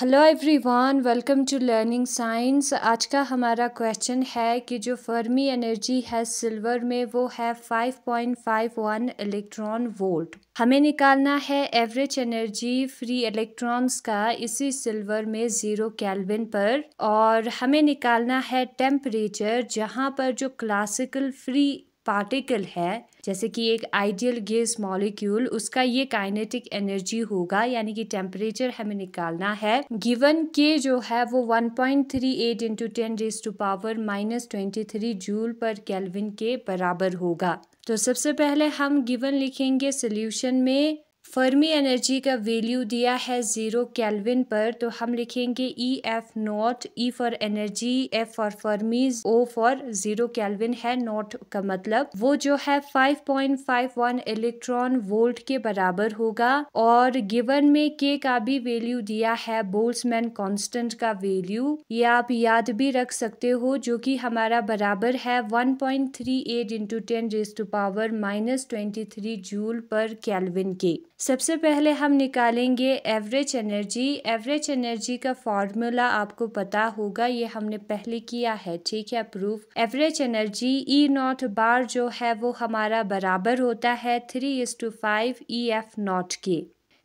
hello everyone welcome to learning science आज का हमारा क्वेश्चन है कि जो फर्मी एनर्जी है सिल्वर में वो है 5.51 इलेक्ट्रॉन वोल्ट हमें निकालना है एवरेज एनर्जी फ्री इलेक्ट्रॉन्स का इसी सिल्वर में ज़ीरो कैल्विन पर और हमें निकालना है टेम्परेचर जहाँ पर जो क्लासिकल फ्री पार्टिकल है जैसे कि एक आइडियल गैस मॉलिक्यूल उसका ये काइनेटिक एनर्जी होगा यानी कि टेम्परेचर हमें निकालना है गिवन के जो है वो 1.38 point three eight into ten raise to power minus twenty three joule per kelvin के बराबर होगा तो सबसे पहले हम गिवन लिखेंगे सोल्यूशन में फर्मी एनर्जी का वैल्यू दिया है ज़ीरो कैलविन पर तो हम लिखेंगे E F not E for energy F for Fermi's O for zero kelvin है नॉट का मतलब वो जो है 5.51 इलेक्ट्रॉन वोल्ट के बराबर होगा और गिवन में के का भी वैल्यू दिया है बोल्समैन कांस्टेंट का वैल्यू ये आप याद भी रख सकते हो जो कि हमारा बराबर है one point three eight into ten raise to power minus twenty three joule per kelvin के सबसे पहले हम निकालेंगे एवरेज एनर्जी एवरेज एनर्जी का फॉर्मूला आपको पता होगा ये हमने पहले किया है ठीक है proof average energy E not bar जो है वो हमारा बराबर होता है three is to five E F not के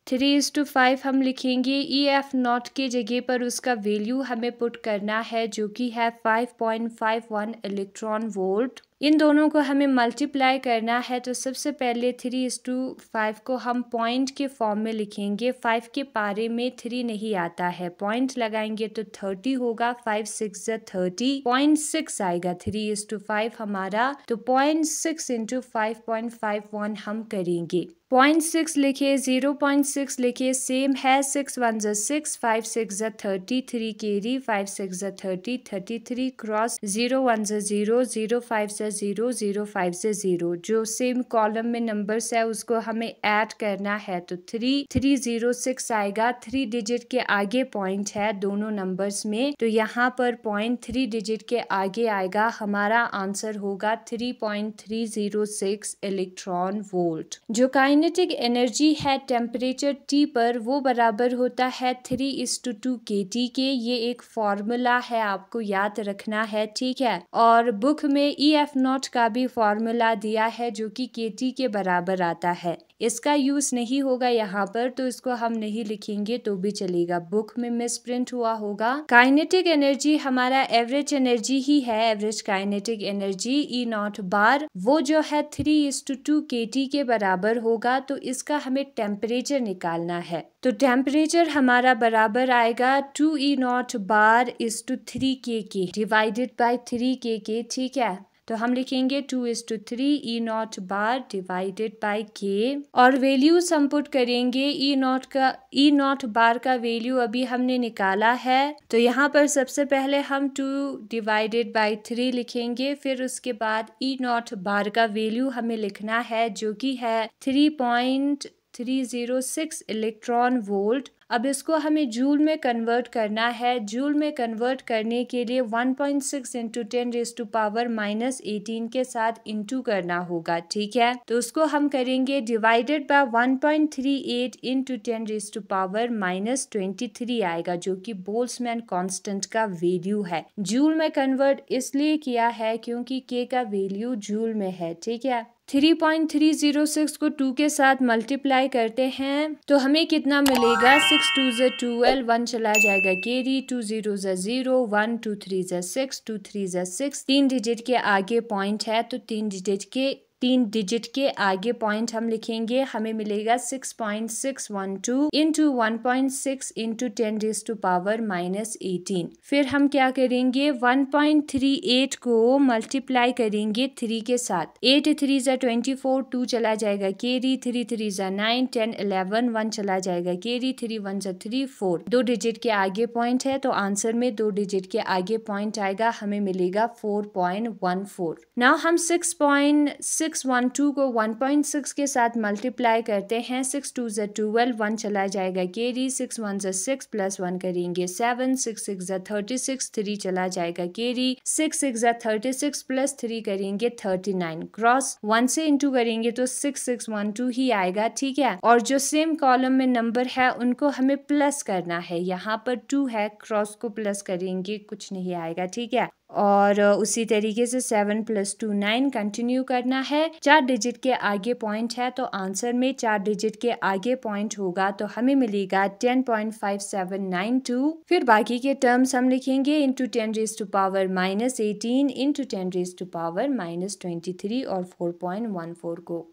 थ्री इज़ टू फाइव हम लिखेंगे ई एफ नॉट के जगह पर उसका वैल्यू हमें पुट करना है जो कि है five point five one electron volt इन दोनों को हमें मल्टीप्लाई करना है तो सबसे पहले थ्री इस टू फाइव को हम पॉइंट के फॉर्म में लिखेंगे फाइव के पारे में थ्री नहीं आता है पॉइंट लगाएंगे तो थर्टी होगा five six thirty point six आएगा थ्री इस टू फाइव हमारा तो point six into five point five one हम करेंगे पॉइंट सिक्स लिखे ज़ीरो पॉइंट सिक्स लिखे सेम है सिक्स वन जो सिक्स फाइव सिक्स ज़ा thirty three carry five six ज़ा thirty thirty three cross zero one जो ज़ीरो ज़ीरो फाइव ज़ा है ज़ीरो ज़ीरो फाइव से ज़ीरो जो सेम कॉलम में नंबर्स है उसको हमें ऐड करना है तो थ्री थ्री ज़ीरो सिक्स आएगा थ्री डिजिट के आगे पॉइंट है दोनों नंबर्स में तो यहाँ पर पॉइंट थ्री डिजिट के आगे आएगा हमारा आंसर होगा three point three zero six electron volt जो काइनेटिक एनर्जी है टेम्परेचर टी पर वो बराबर होता है three is to two K T के ये एक फॉर्मूला है आपको याद रखना है ठीक है और बुक में ई e एफ नॉट का भी फॉर्मूला दिया है जो कि के टी के बराबर आता है इसका यूज़ नहीं होगा यहाँ पर तो इसको हम नहीं लिखेंगे तो भी चलेगा बुक में मिस प्रिंट हुआ होगा काइनेटिक एनर्जी हमारा एवरेज एनर्जी ही है average kinetic energy E not bar वो जो है three is to two K T के बराबर होगा तो इसका हमें टेम्परेचर निकालना है तो टेम्परेचर हमारा बराबर आएगा टू ई नॉट बार इस टू थ्री के के डिवाइडेड बाई थ्री के के ठीक है तो हम लिखेंगे two is to three E not bar divided by K और वैल्यू हम पुट करेंगे ई नॉट का ई नॉट बार का वैल्यू अभी हमने निकाला है तो यहाँ पर सबसे पहले हम टू डिवाइडेड बाई थ्री लिखेंगे फिर उसके बाद ई नॉट बार का वैल्यू हमें लिखना है जो कि है three point three zero six electron volt अब इसको हमें जूल में कन्वर्ट करना है जूल में कन्वर्ट करने के लिए 1.6 point six into ten raise to power minus eighteen के साथ इंटू करना होगा ठीक है तो उसको हम करेंगे divided by 1.38 point three eight into ten raise to power minus twenty three आएगा जो कि बोल्समैन कांस्टेंट का वैल्यू है जूल में कन्वर्ट इसलिए किया है क्योंकि के का वैल्यू जूल में है ठीक है 3.306 को 2 के साथ मल्टीप्लाई करते हैं तो हमें कितना मिलेगा सिक्स टू ज़ा ट्वेल्व वन चला जाएगा केरी टू ज़ीरो ज़ा ज़ीरो वन टू थ्री ज़ा सिक्स टू थ्री ज़ा सिक्स तीन डिजिट के आगे पॉइंट है तो तीन डिजिट के तीन डिजिट के आगे पॉइंट हम लिखेंगे हमें मिलेगा six point six one two into one point six into ten raise to power minus eighteen फिर हम क्या करेंगे वन पॉइंट थ्री एट को मल्टीप्लाई करेंगे थ्री के साथ एट थ्री ज़ा ट्वेंटी फोर टू चला जाएगा केरी थ्री थ्री ज़ा नाइन टेन इलेवन वन चला जाएगा केरी थ्री वन ज़ा थ्री फोर दो डिजिट के आगे पॉइंट है तो आंसर में दो डिजिट के आगे पॉइंट आएगा हमें मिलेगा four point one four now हम six point six six one two को वन पॉइंट सिक्स के साथ मल्टीप्लाई करते हैं सिक्स टू जो ट्वेल्व वन चला जाएगा केरी सिक्स वन जो सिक्स प्लस वन करेंगे सेवन सिक्स सिक्स जो थर्टी सिक्स थ्री चला जाएगा केरी सिक्स सिक्स जो थर्टी सिक्स प्लस थ्री करेंगे थर्टी नाइन क्रॉस वन से इंटू करेंगे तो सिक्स सिक्स वन टू ही आएगा ठीक है और जो सेम कॉलम में नंबर है उनको हमें प्लस करना है यहाँ पर टू है क्रॉस को प्लस करेंगे कुछ नहीं आएगा ठीक है और उसी तरीके से seven plus two nine continue करना है चार डिजिट के आगे पॉइंट है तो आंसर में चार डिजिट के आगे पॉइंट होगा तो हमें मिलेगा ten point five seven nine two फिर बाकी के टर्म्स हम लिखेंगे into ten raise to power minus eighteen into ten raise to power minus twenty three और फोर पॉइंट वन फोर को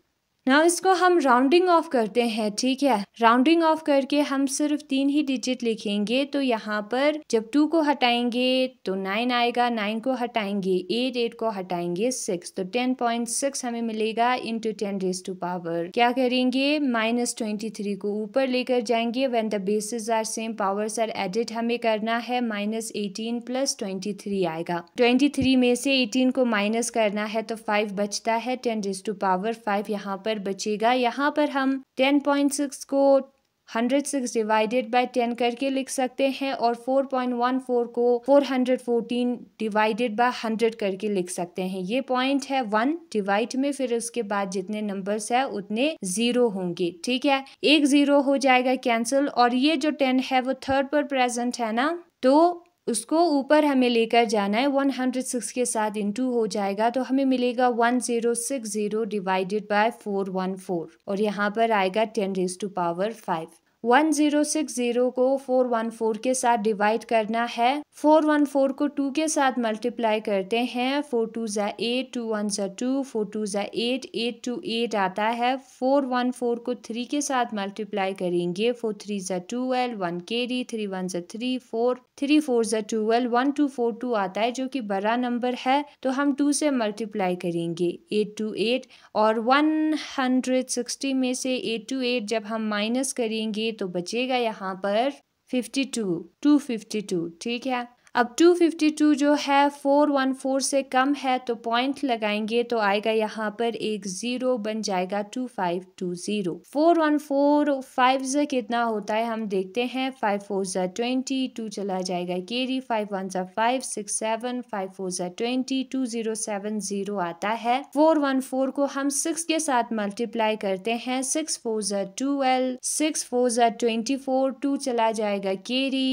ना इसको हम राउंडिंग ऑफ करते हैं ठीक है राउंडिंग ऑफ करके हम सिर्फ तीन ही डिजिट लिखेंगे तो यहाँ पर जब टू को हटाएंगे तो नाइन आएगा नाइन को हटाएंगे एट एट को हटाएंगे सिक्स तो टेन पॉइंट सिक्स हमें मिलेगा into ten raise to power क्या करेंगे माइनस ट्वेंटी थ्री को ऊपर लेकर जाएंगे when the bases are same powers are added हमें करना है minus eighteen plus twenty three आएगा ट्वेंटी थ्री में से एटीन को माइनस करना है तो फाइव बचता है ten raise to power five यहाँ पर पर बचेगा यहाँ पर हम टेन पॉइंट सिक्स को hundred six divided by ten करके लिख सकते हैं और फोर पॉइंट वन फोर को four hundred fourteen divided by hundred करके लिख सकते हैं ये पॉइंट है वन डिवाइड में फिर उसके बाद जितने नंबर्स है उतने जीरो होंगे ठीक है एक जीरो हो जाएगा कैंसिल और ये जो टेन है वो थर्ड पर प्रेजेंट है ना तो उसको ऊपर हमें लेकर जाना है 106 के साथ इंटू हो जाएगा तो हमें मिलेगा 1060 डिवाइडेड बाय 414 और यहाँ पर आएगा 10 raise to power 5 one zero six zero को फोर वन फोर के साथ डिवाइड करना है फोर वन फोर को टू के साथ मल्टीप्लाई करते हैं फोर टू ज़ा एट टू वन ज़ा टू फोर टू ज़ा एट एट टू एट आता है फोर वन फोर को थ्री के साथ मल्टीप्लाई करेंगे फोर थ्री ज़ा twelve one carry three one ज़ा थ्री फोर थ्री फोर ज़ा twelve one two four two आता है जो कि बड़ा नंबर है तो हम टू से मल्टीप्लाई करेंगे एट टू एट और वन हंड्रेड सिक्सटी में से एट टू एट जब हम माइनस करेंगे तो बचेगा यहाँ पर fifty two two fifty two ठीक है अब 252 जो है 414 से कम है तो पॉइंट लगाएंगे तो आएगा यहाँ पर एक ज़ीरो बन जाएगा 2520 414 फाइव ज़ा कितना होता है हम देखते हैं फाइव फोर ज़ा ट्वेंटी टू चला जाएगा केरी फाइव वन ज़ा five six seven five four ज़ा twenty two zero seven zero आता है फोर वन फोर को हम सिक्स के साथ मल्टीप्लाई करते हैं सिक्स फोर ज़ा ट्वेल्व सिक्स फोर ज़ा ट्वेंटी फोर टू चला जाएगा केरी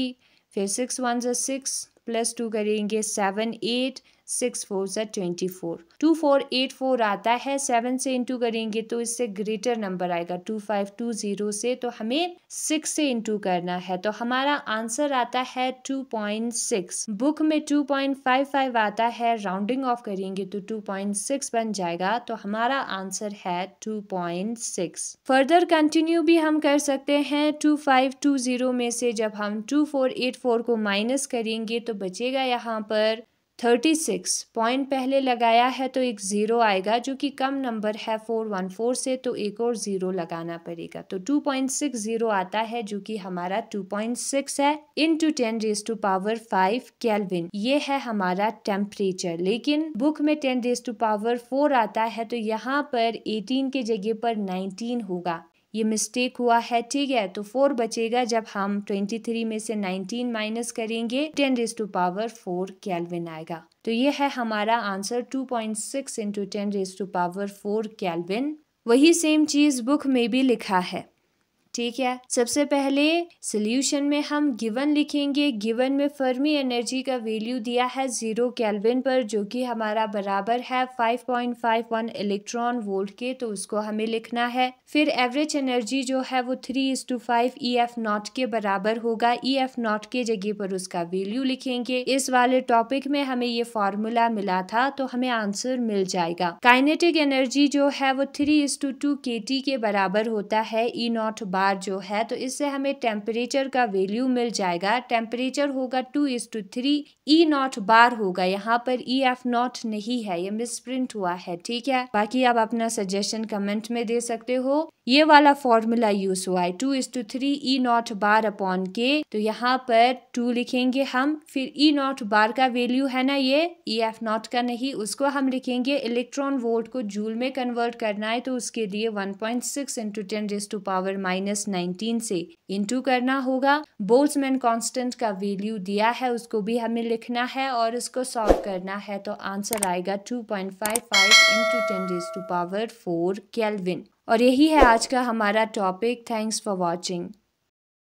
फिर सिक्स वन ज़ा सिक्स प्लस टू करेंगे सेवन एट सिक्स फोर ज़ा twenty four two four eight four आता है सेवन से इंटू करेंगे तो इससे ग्रेटर नंबर आएगा टू फाइव टू ज़ीरो से तो हमें सिक्स से इंटू करना है तो हमारा आंसर आता है टू पॉइंट सिक्स बुक में टू पॉइंट फाइव फाइव आता है राउंडिंग ऑफ करेंगे तो टू पॉइंट सिक्स बन जाएगा तो हमारा आंसर है two point six further continue भी हम कर सकते हैं टू फाइव टू ज़ीरो में से जब हम टू फोर एट फोर को माइनस करेंगे तो बचेगा यहाँ पर थर्टी सिक्स पॉइंट पहले लगाया है तो एक ज़ीरो आएगा जो कि कम नंबर है फोर वन फोर से तो एक और ज़ीरो लगाना पड़ेगा तो टू पॉइंट सिक्स ज़ीरो आता है जो कि हमारा टू पॉइंट सिक्स है into ten raise to power five kelvin ये है हमारा टेम्परेचर लेकिन बुक में ten raise to power four आता है तो यहाँ पर एटीन के जगह पर नाइनटीन होगा ये मिस्टेक हुआ है ठीक है तो फोर बचेगा जब हम ट्वेंटी थ्री में से नाइनटीन माइनस करेंगे ten raise to power four kelvin आएगा तो ये है हमारा answer two point six into ten raise to power four kelvin वही सेम चीज़ बुक में भी लिखा है ठीक है सबसे पहले सोल्यूशन में हम गिवन लिखेंगे गिवन में फर्मी एनर्जी का वैल्यू दिया है ज़ीरो कैलविन पर जो कि हमारा बराबर है 5.51 इलेक्ट्रॉन वोल्ट के तो उसको हमें लिखना है फिर एवरेज एनर्जी जो है वो three is to five E F not के बराबर होगा ई एफ नॉट के जगह पर उसका वैल्यू लिखेंगे इस वाले टॉपिक में हमें ये फॉर्मूला मिला था तो हमें आंसर मिल जाएगा काइनेटिक एनर्जी जो है वो three is to two K T के बराबर होता है ई नॉट बार बार जो है तो इससे हमें टेम्परेचर का वैल्यू मिल जाएगा टेम्परेचर होगा two is to three E not bar होगा यहाँ पर ई एफ नॉट नहीं है ये प्रिंट हुआ है ठीक है बाकी आप अपना सजेशन कमेंट में दे सकते हो ये वाला फॉर्मूला यूज हुआ है two is to three E not bar upon K तो यहाँ पर टू लिखेंगे हम फिर ई नॉट बार का वैल्यू है ना ये ई एफ नॉट का नहीं उसको हम लिखेंगे इलेक्ट्रॉन वोल्ट को जूल में कन्वर्ट करना है तो उसके लिए one point six into ten raise to power minus minus nineteen से इंटू करना होगा बोल्समैन कांस्टेंट का वैल्यू दिया है उसको भी हमें लिखना है और इसको सॉल्व करना है तो आंसर आएगा two point five five into ten raise to power four kelvin और यही है आज का हमारा टॉपिक थैंक्स फॉर वॉचिंग